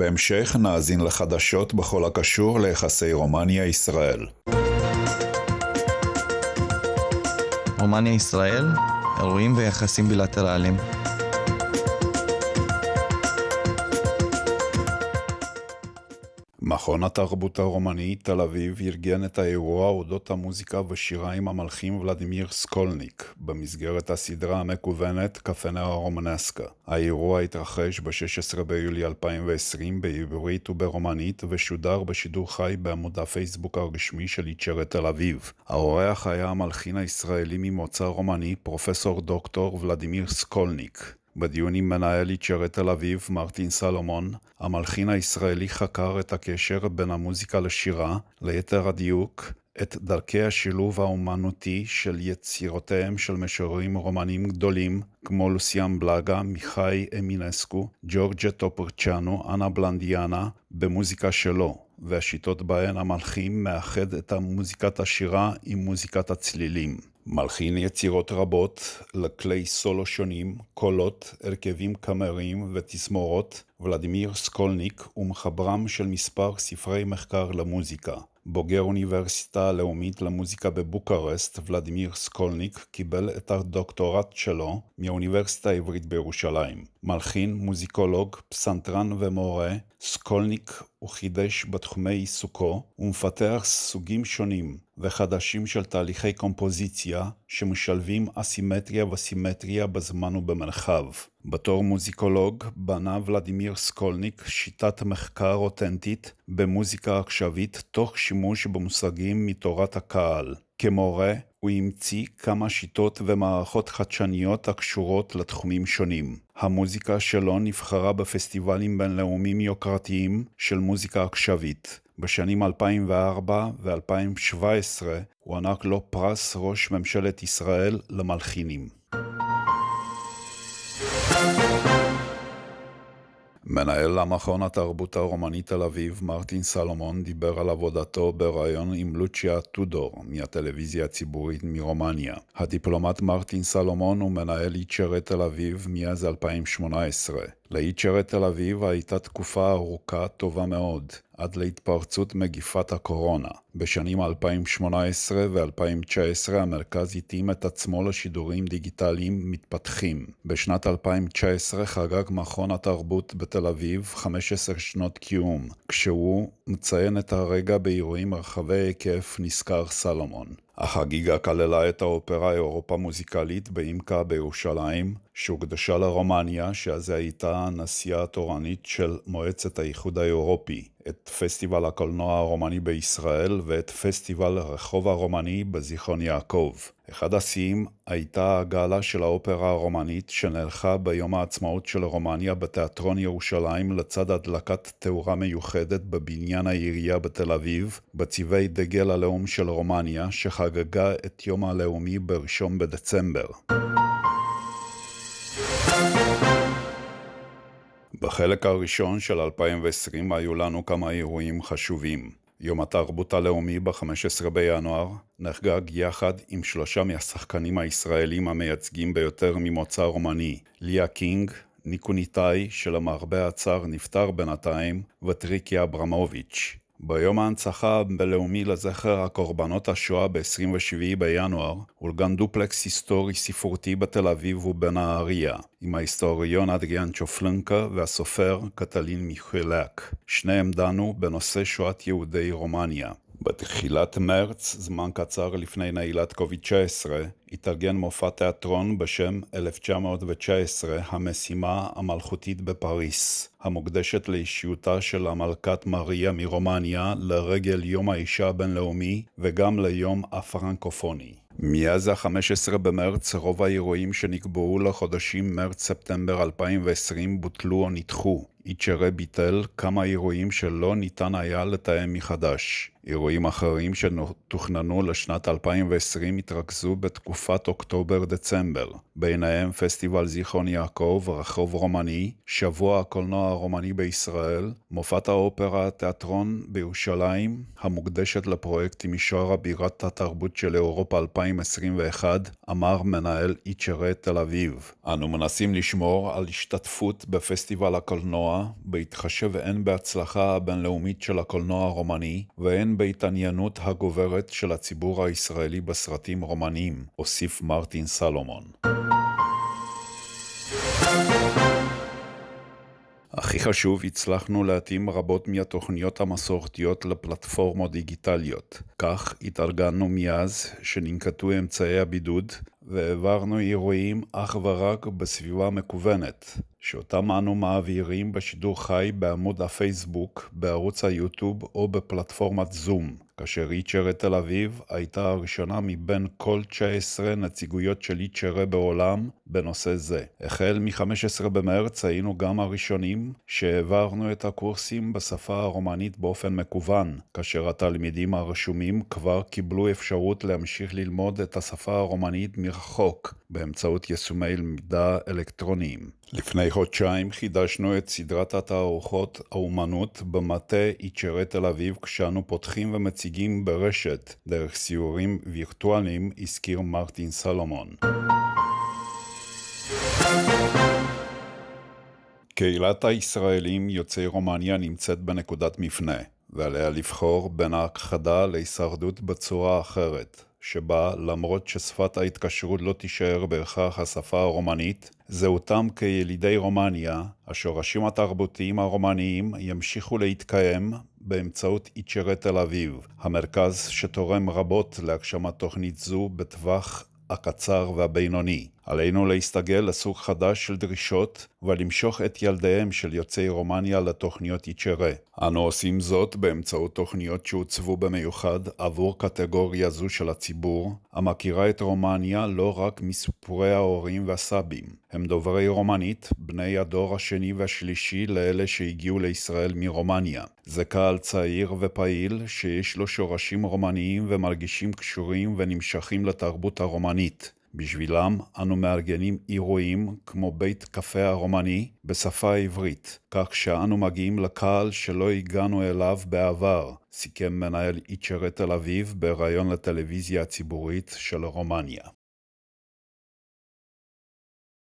בהמשך נאזין לחדשות בכל הקשור ליחסי רומניה-ישראל. רומניה-ישראל, אירועים ויחסים בילטרליים. מכון התרבות הרומני תל אביב ארגן את האירוע אודות המוזיקה ושירה עם המלחין ולדימיר סקולניק במסגרת הסדרה המקוונת קפנר הרומנסקה. האירוע התרחש ב-16 ביולי 2020 בעברית וברומנית ושודר בשידור חי בעמוד הפייסבוק הרשמי של יצ'רת תל אביב. האורח היה המלחין הישראלי ממוצא רומני פרופסור דוקטור ולדימיר סקולניק. בדיונים מנהלית של תל אביב, מרטין סלומון, המלחין הישראלי חקר את הקשר בין המוזיקה לשירה, ליתר הדיוק, את דרכי השילוב האומנותי של יצירותיהם של משוררים רומנים גדולים כמו לוסיאן בלאגה, מיכאי אמינסקו, ג'ורג'ה טופרצ'אנו, אנה בלנדיאנה, במוזיקה שלו, והשיטות בהן המלחין מאחד את מוזיקת השירה עם מוזיקת הצלילים. מלחין יצירות רבות לכלי סולו שונים, קולות, הרכבים קאמריים ותזמורות, ולדימיר סקולניק ומחברם של מספר ספרי מחקר למוזיקה. בוגר אוניברסיטה הלאומית למוזיקה בבוקרשט, ולדימיר סקולניק קיבל את הדוקטורט שלו מהאוניברסיטה העברית בירושלים. מלחין, מוזיקולוג, פסנתרן ומורה, סקולניק הוא חידש בתחומי עיסוקו ומפתח סוגים שונים וחדשים של תהליכי קומפוזיציה, שמשלבים אסימטריה וסימטריה בזמן ובמרחב. בתור מוזיקולוג בנה ולדימיר סקולניק שיטת מחקר אותנטית במוזיקה עכשווית תוך שימוש במושגים מתורת הקהל. כמורה, הוא המציא כמה שיטות ומערכות חדשניות הקשורות לתחומים שונים. המוזיקה שלו נבחרה בפסטיבלים בינלאומיים יוקרתיים של מוזיקה עכשווית. בשנים 2004 ו-2017 הוענק לו פרס ראש ממשלת ישראל למלחינים. מנהל המכון התרבות הרומנית תל אביב, מרטין סלומון, דיבר על עבודתו בריאיון עם לוצ'יה טודור מהטלוויזיה הציבורית מרומניה. הדיפלומט מרטין סלומון הוא מנהל איצ'רי תל אביב מאז 2018. לאיצ'רד תל אביב הייתה תקופה ארוכה טובה מאוד, עד להתפרצות מגיפת הקורונה. בשנים 2018 ו-2019 המרכז התאים את עצמו לשידורים דיגיטליים מתפתחים. בשנת 2019 חגג מכון התרבות בתל אביב 15 שנות קיום, כשהוא מציין את הרגע באירועים רחבי היקף נשכר סלומון. החגיגה כללה את האופרה אירופה מוזיקלית בעמקה בירושלים, שהוקדשה לרומניה, שאז הייתה הנשיאה התורנית של מועצת האיחוד האירופי. את פסטיבל הקולנוע הרומני בישראל ואת פסטיבל רחוב הרומני בזיכרון יעקב. אחד השיאים הייתה הגאלה של האופרה הרומנית שנערכה ביום העצמאות של רומניה בתיאטרון ירושלים לצד הדלקת תאורה מיוחדת בבניין העירייה בתל אביב, בצבעי דגל הלאום של רומניה, שחגגה את יום הלאומי ב-1 בדצמבר. בחלק הראשון של 2020 היו לנו כמה אירועים חשובים. יום התרבות הלאומי ב-15 בינואר נחגג יחד עם שלושה מהשחקנים הישראלים המייצגים ביותר ממוצא רומני, ליה קינג, ניקוניטאי, שלמרבה הצער נפטר בינתיים, וטריקי אברמוביץ'. ביום ההנצחה הבינלאומי לזכר הקורבנות השואה ב-27 בינואר, אולגן דופלקס היסטורי ספרותי בתל אביב ובנהריה, עם ההיסטוריון אדריאן צ'ופלנקה והסופר קטלין מיכלק. שניהם דנו בנושא שואת יהודי רומניה. בתחילת מרץ, זמן קצר לפני נעילת קוביד-19, התארגן מופע תיאטרון בשם 1919, המשימה המלכותית בפריס, המוקדשת לאישיותה של המלכת מריה מרומניה לרגל יום האישה הבינלאומי וגם ליום הפרנקופוני. מאז ה-15 במרץ, רוב האירועים שנקבעו לחודשים מרץ-ספטמבר 2020 בוטלו או נדחו. יצ'רה ביטל כמה אירועים שלא ניתן היה לתאם מחדש. אירועים אחרים שתוכננו לשנת 2020 התרכזו בתקופת אוקטובר-דצמבר, ביניהם פסטיבל זיכרון יעקב, רחוב רומני, שבוע הקולנוע הרומני בישראל, מופת האופרה התיאטרון בירושלים, המוקדשת לפרויקט מישור הבירת התרבות של אירופה 2021, אמר מנהל איצ'רה תל אביב. אנו מנסים לשמור על השתתפות בפסטיבל הקולנוע בהתחשב הן בהצלחה הבינלאומית של הקולנוע הרומני, והן בהתעניינות הגוברת של הציבור הישראלי בסרטים רומניים, הוסיף מרטין סלומון. והכי חשוב, הצלחנו להתאים רבות מהתוכניות המסורתיות לפלטפורמות דיגיטליות. כך התארגנו מאז שננקטו אמצעי הבידוד והעברנו אירועים אך ורק בסביבה מקוונת, שאותם אנו מעבירים בשידור חי בעמוד הפייסבוק, בערוץ היוטיוב או בפלטפורמת זום. כאשר איצ'רה תל אביב הייתה הראשונה מבין כל 19 נציגויות של איצ'רה בעולם בנושא זה. החל מ-15 במרץ היינו גם הראשונים שהעברנו את הקורסים בשפה הרומנית באופן מקוון, כאשר התלמידים הרשומים כבר קיבלו אפשרות להמשיך ללמוד את השפה הרומנית מרחוק, באמצעות יישומי למידה אלקטרוניים. לפני חודשיים חידשנו את סדרת התערוכות האומנות במטה איצ'רי תל אביב כשאנו פותחים ומציגים ברשת דרך סיורים וירטואליים, הזכיר מרטין סלומון. קהילת הישראלים יוצאי רומניה נמצאת בנקודת מפנה. ועליה לבחור בין ההכחדה להישרדות בצורה אחרת, שבה למרות ששפת ההתקשרות לא תישאר בהכרח השפה הרומנית, זהותם כילידי רומניה, השורשים התרבותיים הרומניים ימשיכו להתקיים באמצעות איצ'רי תל אביב, המרכז שתורם רבות להגשמת תוכנית זו בטווח הקצר והבינוני. עלינו להסתגל לסוג חדש של דרישות ולמשוך את ילדיהם של יוצאי רומניה לתוכניות יצ'רה. אנו עושים זאת באמצעות תוכניות שהוצבו במיוחד עבור קטגוריה זו של הציבור, המכירה את רומניה לא רק מסיפורי ההורים והסבים. הם דוברי רומנית, בני הדור השני והשלישי לאלה שהגיעו לישראל מרומניה. זה קהל צעיר ופעיל שיש לו שורשים רומניים ומרגישים קשורים ונמשכים לתרבות הרומנית. בשבילם אנו מארגנים אירועים כמו בית קפה הרומני בשפה העברית, כך שאנו מגיעים לקהל שלא הגענו אליו בעבר, סיכם מנהל איצ'רי תל אביב בריאיון לטלוויזיה הציבורית של רומניה.